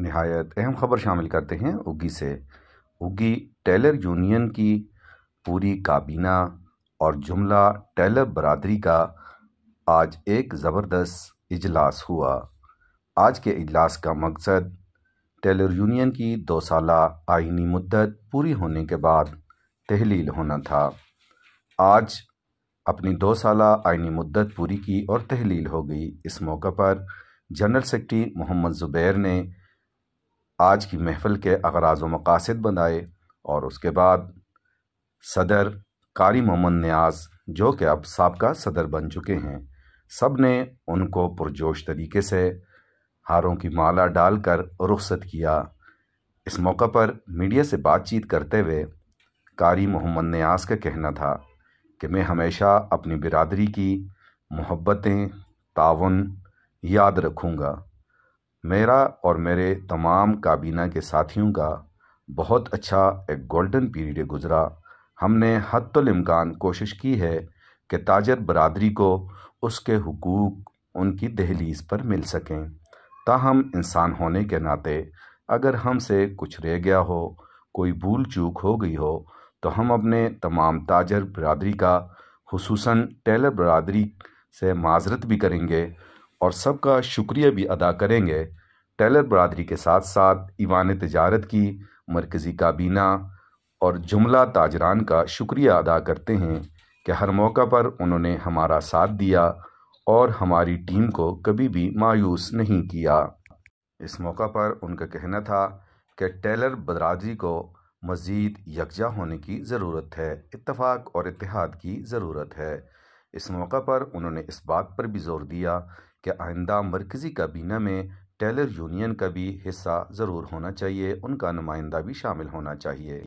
नहायत अहम खबर शामिल करते हैं उगी से उगी टेलर यूनियन की पूरी काबीना और जुमला टेलर बरदरी का आज एक ज़बरदस्त इजलास हुआ आज के अजलास का मकसद टेलर यूनियन की दो साल आइनी मदत पूरी होने के बाद तहलील होना था आज अपनी दो साल आइनी मदत पूरी की और तहलील हो गई इस मौके पर जनरल सेक्रटरी मोहम्मद ज़ुबैर ने आज की महफ़िल के अगराज व मकासद बनाए और उसके बाद सदर कारी मोहम्मद न्याज जो कि अब सबका सदर बन चुके हैं सब ने उनको पुरजोश तरीके से हारों की माला डालकर रुखसत किया इस मौके पर मीडिया से बातचीत करते हुए कारी मोहम्मद न्याज का कहना था कि मैं हमेशा अपनी बिरादरी की मोहब्बतें ताउन याद रखूँगा मेरा और मेरे तमाम काबीना के साथियों का बहुत अच्छा एक गोल्डन पीरियड गुज़रा हमने हतमकान कोशिश की है कि ताजर बरदरी को उसके हकूक़ उनकी दहलीज़ पर मिल सकें ताहम इंसान होने के नाते अगर हमसे कुछ रह गया हो कोई भूल चूक हो गई हो तो हम अपने तमाम ताजर बरदरी का खसूस टेलर बरदरी से माजरत भी करेंगे और सबका शुक्रिया भी अदा करेंगे टेलर बरदरी के साथ साथ ईवान तजारत की मरकज़ी काबीना और जुमला ताजरान का शुक्रिया अदा करते हैं कि हर मौका पर उन्होंने हमारा साथ दिया और हमारी टीम को कभी भी मायूस नहीं किया इस मौका पर उनका कहना था कि टेलर बरदरी को मज़ीद यकजा होने की ज़रूरत है इतफाक़ और इतिहाद की ज़रूरत है इस मौका पर उन्होंने इस बात पर भी ज़ोर दिया कि आइंदा मरकज़ी काबीना में टेलर यूनियन का भी हिस्सा ज़रूर होना चाहिए उनका नुमाइंदा भी शामिल होना चाहिए